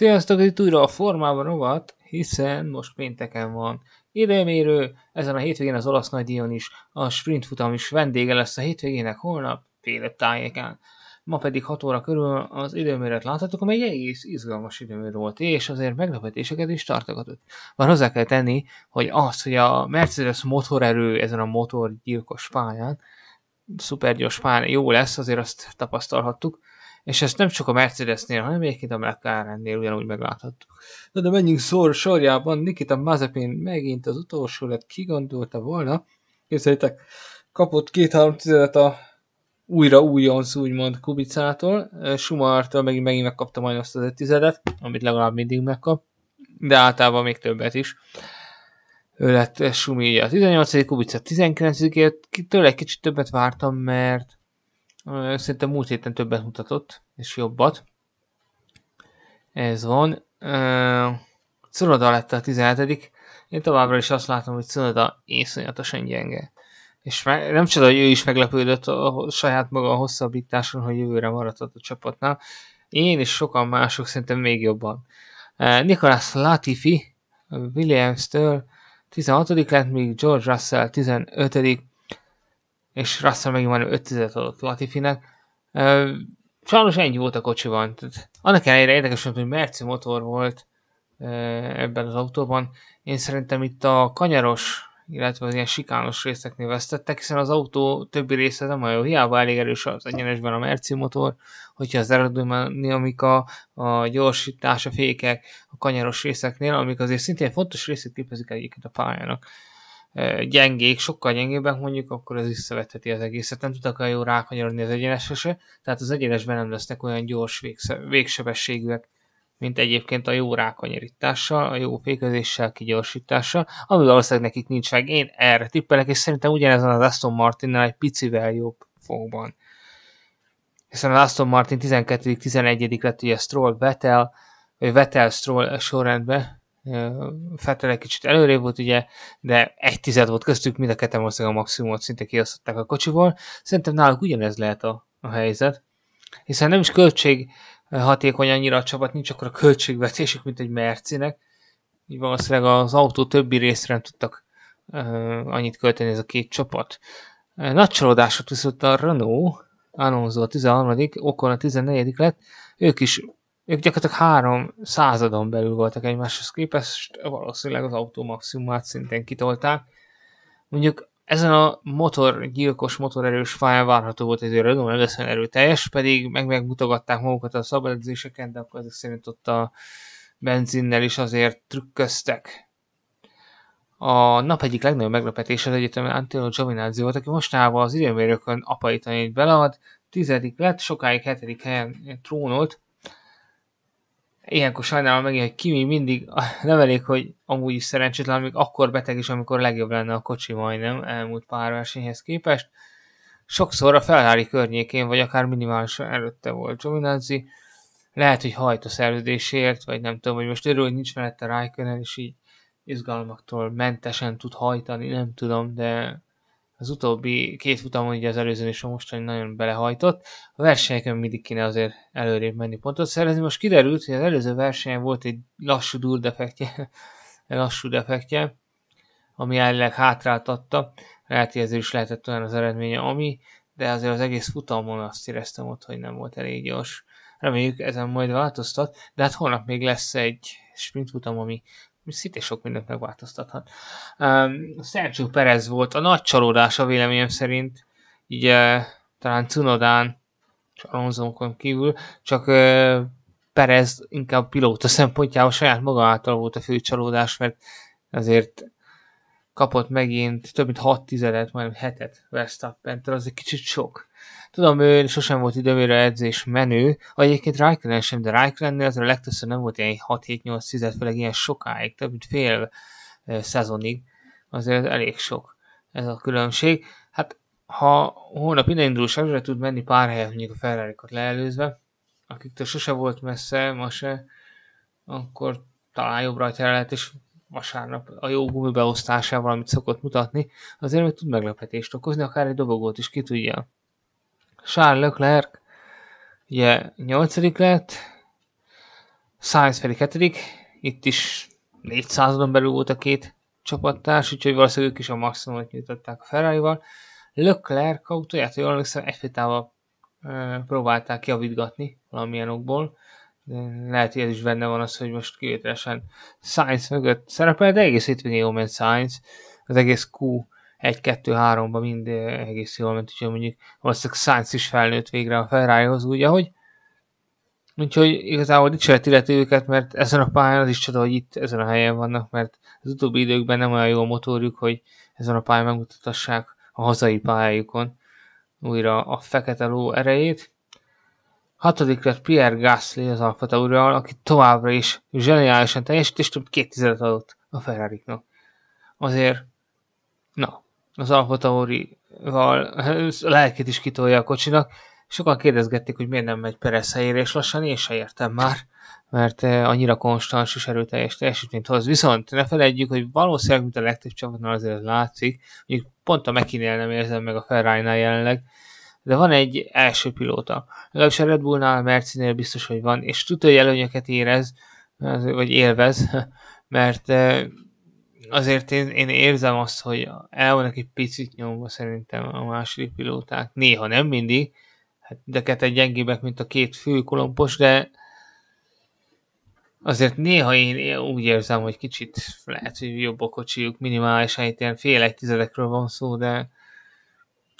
Sziasztok, itt újra a formában rovat, hiszen most pénteken van időmérő, ezen a hétvégén az olasz nagydíjon is, a sprint futam is vendége lesz a hétvégének holnap, fél tájéken. Ma pedig 6 óra körül az időmérőt láthatok, amely egész izgalmas időmérő volt, és azért meglepetéseket is tartogatott. van hozzá kell tenni, hogy az, hogy a Mercedes motorerő ezen a motorgyilkos pályán, szupergyors pályán jó lesz, azért azt tapasztalhattuk, és ezt nem csak a Mercedesnél, hanem egyébként a McLarennél ugyanúgy megláthattuk. Na de menjünk szor sorjában, Nikita Mazepin megint az utolsó lett, ki gondolta volna, képzeljétek, kapott két-három tizedet a újra újonc, úgymond Kubicától, Sumartól megint, megint megkapta majd azt az egy tizedet, amit legalább mindig megkap, de általában még többet is. Ő lett Sumi a 18. Kubica 19 tőle egy kicsit többet vártam, mert Szerintem múlt héten többet mutatott, és jobbat. Ez van. Cunoda lett a 17 Én továbbra is azt látom, hogy Cunoda iszonyatosan gyenge. És meg, nem csoda, hogy ő is meglepődött a, a saját maga a hosszabbításon, hogy jövőre maradhat a csapatnál. Én és sokan mások szerintem még jobban. Nikolás Latifi, Williams-től 16. lett, míg George Russell 15 és Russell megint már tizet adott Latifinek. sajnos ennyi volt a kocsiban. Tehát annak ellenére érdekes, hogy Merci motor volt ebben az autóban. Én szerintem itt a kanyaros, illetve az ilyen sikános részeknél vesztettek, hiszen az autó többi része nem olyan hiába elég erős az egyenesben a Merci motor, hogyha az aerodinamika, a gyorsítás, a fékek, a kanyaros részeknél, amik azért szintén fontos részét képezik egyébként a pályának gyengék, sokkal gyengébbek mondjuk, akkor ez visszavetheti az egészet. Nem tudnak olyan jó rákanyarodni az egyenesre tehát az egyenesben nem lesznek olyan gyors végsebességűek, mint egyébként a jó rákanyarítással, a jó fékezéssel, kigyorsítással, ami valószínűleg nekik nincs meg. Én erre tippelek, és szerintem ugyanezen az Aston Martinnál egy picivel jobb fogban. Hiszen az Aston Martin 12.-11. lett ugye Stroll, Vettel, vagy Vettel Stroll sorrendben, Fettel egy kicsit előrébb volt, ugye, de egy tized volt köztük, mind a ketten valószínűleg a maximumot szinte kiosztották a kocsiból. Szerintem náluk ugyanez lehet a, a helyzet, hiszen nem is költség hatékony annyira a csapat, nincs akkor a költségvetésük, mint egy Mercinek, így valószínűleg az autó többi részre nem tudtak uh, annyit költeni ez a két csapat. nagy csalódásot viszont a Renault, Alonso a 13 Okon a 14 lett, ők is ők gyakorlatilag három századon belül voltak egymáshoz képest, valószínűleg az autó maximumát szintén kitolták. Mondjuk ezen a motor, gyilkos motorerős fáján várható volt ezért a Renault erő teljes, pedig meg megmutogatták magukat a szabadedzéseken, de akkor ezek szerint ott a benzinnel is azért trükköztek. A nap egyik legnagyobb meglepetése az egyetemen Antino Giovinazzi volt, aki mostanában az időmérőkön apai tanít belead, tizedik lett, sokáig hetedik helyen trónolt, ilyenkor sajnálom megint, hogy Kimi mindig nem elég, hogy amúgy is szerencsétlen, még akkor beteg is, amikor legjobb lenne a kocsi majdnem elmúlt pár versenyhez képest. Sokszor a Ferrari környékén, vagy akár minimális előtte volt Giovinazzi, lehet, hogy hajt a szerződésért, vagy nem tudom, hogy most örül, hogy nincs mellette Raikkonen, és így izgalmaktól mentesen tud hajtani, nem tudom, de az utóbbi két futamon, ugye az előző és a mostani nagyon belehajtott. A versenyeken mindig kéne azért előrébb menni pontot szerezni. Most kiderült, hogy az előző versenyen volt egy lassú dur defektje, lassú defektje, ami elleg hátráltatta. Lehet, hogy ezért is lehetett olyan az eredménye, ami, de azért az egész futamon azt éreztem ott, hogy nem volt elég gyors. Reméljük ezen majd változtat, de hát holnap még lesz egy sprint futam ami szinte sok mindent megváltoztathat. Um, Sergio Perez volt a nagy csalódás a véleményem szerint, így uh, talán Cunodán, csalónzónkon kívül, csak uh, Perez inkább pilóta szempontjából saját maga által volt a fő csalódás, mert azért kapott megint több mint 6 tizedet, majdnem hetet Verstappentől, az egy kicsit sok. Tudom, ő sosem volt időmére edzés menő, vagy egyébként Raikkonen sem, de Raikkonennél azért a legtöbbször nem volt ilyen 6-7-8 10 főleg ilyen sokáig, több mint fél szezonig, azért elég sok ez a különbség. Hát ha holnap ide indul, semmire tud menni pár helyet mondjuk a ferrari leelőzve, akiktől sose volt messze, ma se, akkor talán jobb rajta lehet, és vasárnap a jó gumibeosztásával, amit szokott mutatni, azért még tud meglepetést okozni, akár egy dobogót is ki tudja. Charles Leclerc ugye 8 lett, Sainz pedig 7 itt is 400-on belül volt a két csapattárs, úgyhogy valószínűleg ők is a maximumot nyújtották a Ferrari-val. Leclerc autóját, jól emlékszem, egyfajtával próbálták javítgatni valamilyen okból. Lehet, hogy ez is benne van az, hogy most kivételesen Sainz mögött szerepel, de egész hétvégén jó ment Sainz. Az egész Q 1-2-3-ban mind eh, egész jól ment, úgyhogy mondjuk valószínűleg Sainz is felnőtt végre a Ferrarihoz, úgy ahogy. Úgyhogy igazából dicséret illeti őket, mert ezen a pályán az is csoda, hogy itt ezen a helyen vannak, mert az utóbbi időkben nem olyan jó a motorjuk, hogy ezen a pályán megmutatassák a hazai pályájukon újra a fekete ló erejét. Hatodik lett Pierre Gasly az Alfa Taurival, aki továbbra is zseniálisan teljesít, és több két tizedet adott a ferrari -nak. Azért, na, az a lelkét is kitolja a kocsinak. Sokan kérdezgették, hogy miért nem megy Perez helyére, és lassan én se értem már, mert eh, annyira konstans és erőteljes teljesítményt hoz. Viszont ne felejtjük, hogy valószínűleg, mint a legtöbb csapatnál azért látszik, mondjuk pont a Mekinél nem érzem meg a ferrari jelenleg, de van egy első pilóta. Legalábbis a Red Bullnál, a Mercinél biztos, hogy van, és tudja, hogy előnyöket érez, vagy élvez, mert eh, azért én, én érzem azt, hogy el van egy picit nyomva szerintem a második pilóták. Néha nem mindig, hát de kettő gyengébbek, mint a két fő kolompos, de azért néha én úgy érzem, hogy kicsit lehet, hogy jobb a kocsijuk minimális ilyen fél egy tizedekről van szó, de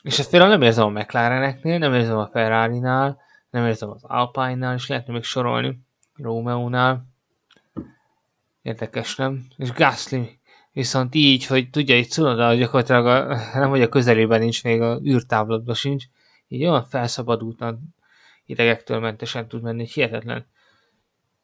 és ezt például nem érzem a McLareneknél, nem érzem a Ferrari-nál, nem érzem az Alpine-nál, és lehetne még sorolni Romeo-nál. Érdekes, nem? És Gasly viszont így, hogy tudja, itt Cunoda gyakorlatilag a, nem, hogy a közelében nincs, még a űrtávlatban sincs, így olyan felszabadultan idegektől mentesen tud menni, hogy hihetetlen.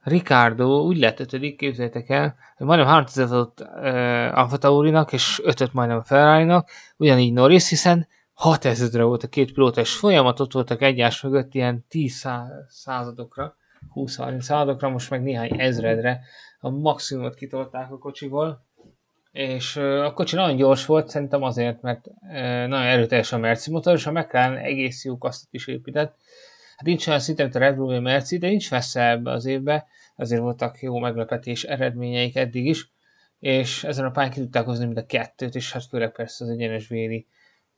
Ricardo úgy lett ötödik, képzeljétek el, hogy majdnem 3000 adott uh, Alfa és ötöt majdnem a ferrari ugyanígy Norris, hiszen 6000-re volt a két pilóta, és folyamatot voltak egyás mögött ilyen 10 századokra, 20-30 századokra, most meg néhány ezredre a maximumot kitolták a kocsiból és a kocsi nagyon gyors volt, szerintem azért, mert nagyon erőteljes a Merci motor, és a McLaren egész jó kasztot is épített. Hát nincs olyan szinte, mint a Red Bull vagy Merci, de nincs messze ebbe az évbe, azért voltak jó meglepetés eredményeik eddig is, és ezen a pályán ki tudták hozni mind a kettőt, és hát főleg persze az egyenes véli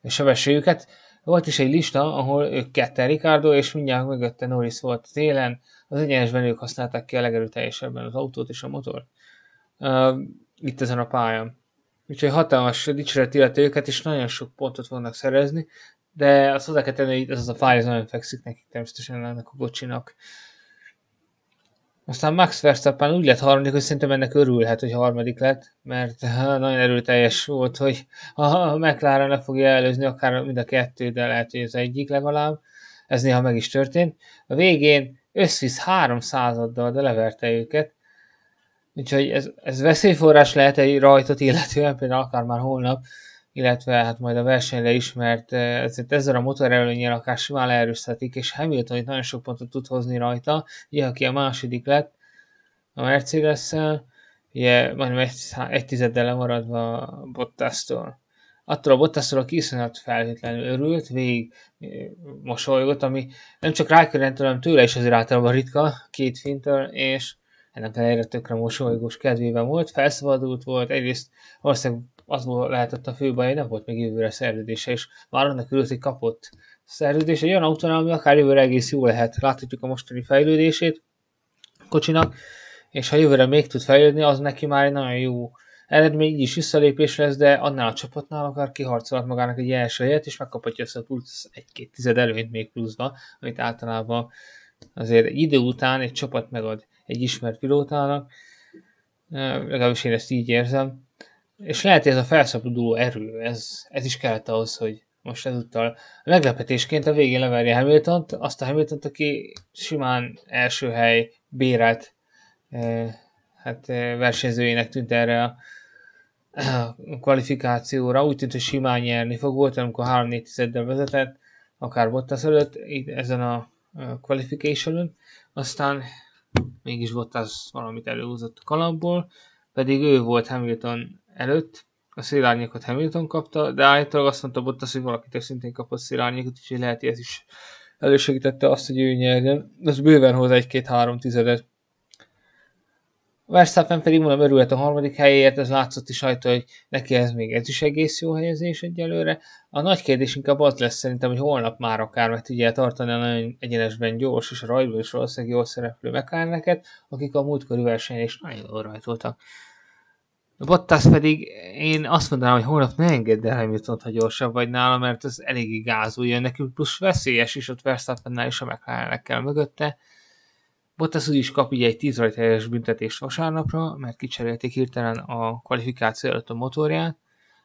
sebességüket. Volt is egy lista, ahol ők ketten Ricardo, és mindjárt mögötte Norris volt élen, az egyenesben ők használták ki a legerőteljesebben az autót és a motort itt ezen a pályán. Úgyhogy hatalmas dicséret illeti őket, és nagyon sok pontot fognak szerezni, de azt hozzá kell tenni, hogy ez az a pálya nagyon fekszik nekik természetesen ennek a kocsinak. Aztán Max Verstappen úgy lett harmadik, hogy szerintem ennek örülhet, hogy harmadik lett, mert nagyon erőteljes volt, hogy a McLaren le fogja előzni akár mind a kettő, de lehet, hogy az egyik legalább. Ez néha meg is történt. A végén összvisz három századdal, de leverte őket, Úgyhogy ez, ez veszélyforrás lehet egy rajtot illetően, például akár már holnap, illetve hát majd a versenyre is, mert eh, ezért ezzel a motor előnyel akár simán leerőszhetik, és Hamilton itt nagyon sok pontot tud hozni rajta, ugye aki a második lett a Mercedes-szel, ugye majdnem egy, egy tizeddel lemaradva Bottas-tól. Attól a Bottas-tól, aki iszonyat felhőtlenül örült, végig eh, mosolygott, ami nem csak Rákörentől, tőle is azért általában ritka, két fintől, és ennek ellenére tökre mosolygós kedvében volt, felszabadult volt, egyrészt valószínűleg azból lehetett a fő baj, nem volt még jövőre szerződése, és már annak örült, hogy kapott szerződés egy olyan autón, ami akár jövőre egész jó lehet. Láthatjuk a mostani fejlődését kocsinak, és ha jövőre még tud fejlődni, az neki már egy nagyon jó eredmény, így is visszalépés lesz, de annál a csapatnál akár kiharcolhat magának egy első helyet, és megkaphatja ezt a plusz egy-két tized előnyt még pluszba, amit általában azért egy idő után egy csapat megad egy ismert pilótának, legalábbis én ezt így érzem, és lehet, hogy ez a felszabaduló erő, ez, ez is kellett ahhoz, hogy most ezúttal meglepetésként a végén leverje hamilton azt a hamilton aki simán első hely bérelt eh, hát versenyzőjének tűnt erre a, a kvalifikációra, úgy tűnt, hogy simán nyerni fog, volt, amikor 3-4 tizeddel vezetett, akár Bottas előtt, itt ezen a, a qualification -ön. aztán mégis Bottas valamit előhúzott a kalapból, pedig ő volt Hamilton előtt, a szélárnyékot Hamilton kapta, de állítólag azt mondta Bottas, hogy valakit szintén kapott szélárnyékot, úgyhogy lehet, hogy ez is elősegítette azt, hogy ő nyerjen. Ez bőven hoz egy-két-három tizedet. Verstappen pedig mondom örülhet a harmadik helyért, ez látszott is rajta, hogy neki ez még ez is egész jó helyezés egyelőre. A nagy kérdés inkább az lesz szerintem, hogy holnap már akár meg tudja tartani a nagyon egyenesben gyors és rajtból is valószínűleg jól szereplő mekárneket, akik a múltkori versenyen is nagyon jól rajtoltak. A Bottas pedig én azt mondanám, hogy holnap ne engedd el Hamilton-t, ha gyorsabb vagy nála, mert ez eléggé gázolja nekünk, plusz veszélyes is ott Verstappennál is a mclaren mögötte Bottas is kap egy 10 helyes büntetést vasárnapra, mert kicserélték hirtelen a kvalifikáció előtt a motorját,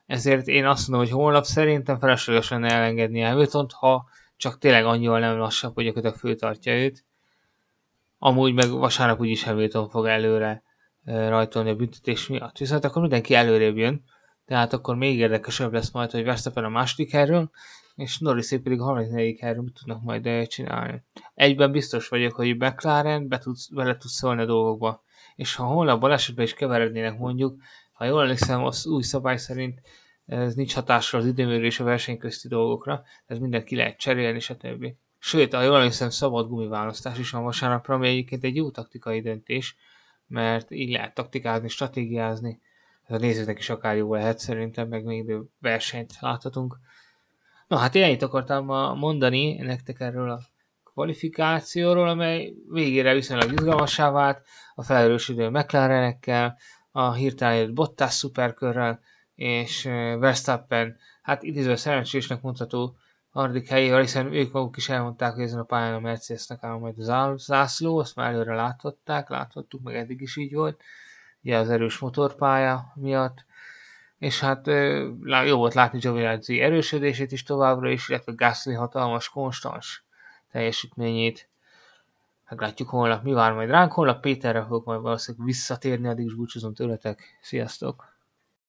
ezért én azt mondom, hogy holnap szerintem felesleges elengedni a Hamiltont, ha csak tényleg annyival nem lassabb, hogy a kötök főtartja őt. Amúgy meg vasárnap úgyis Hamilton fog előre rajtolni a büntetés miatt. Viszont akkor mindenki előrébb jön, tehát akkor még érdekesebb lesz majd, hogy Verstappen a második helyről, és Norris pedig harmadik helyről mit tudnak majd eh, csinálni. Egyben biztos vagyok, hogy McLaren be tudsz, bele tudsz szólni a dolgokba. És ha holnap balesetben is keverednének mondjuk, ha jól emlékszem, az új szabály szerint ez nincs hatással az időmérő és a verseny közti dolgokra, ez mindent ki lehet cserélni, stb. Sőt, ha jól emlékszem, szabad gumiválasztás is van vasárnapra, ami egyébként egy jó taktikai döntés, mert így lehet taktikázni, stratégiázni, ez hát a nézőknek is akár jó lehet szerintem, meg még versenyt láthatunk. Na hát én itt akartam mondani nektek erről a kvalifikációról, amely végére viszonylag izgalmassá vált a felerősödő McLarenekkel, a hirtelen jött Bottas szuperkörrel, és eh, Verstappen, hát idéző szerencsésnek mondható harmadik helyével, hiszen ők maguk is elmondták, hogy ezen a pályán a Mercedesnek áll majd a zászló, azt már előre láthatták, láthattuk, meg eddig is így volt, ugye az erős motorpálya miatt, és hát jó volt látni Giovinazzi erősödését is továbbra is, illetve Gasly hatalmas, konstans teljesítményét. Meglátjuk hát holnap, mi vár majd ránk. Holnap Péterre fogok majd valószínűleg visszatérni, addig is búcsúzom tőletek. Sziasztok!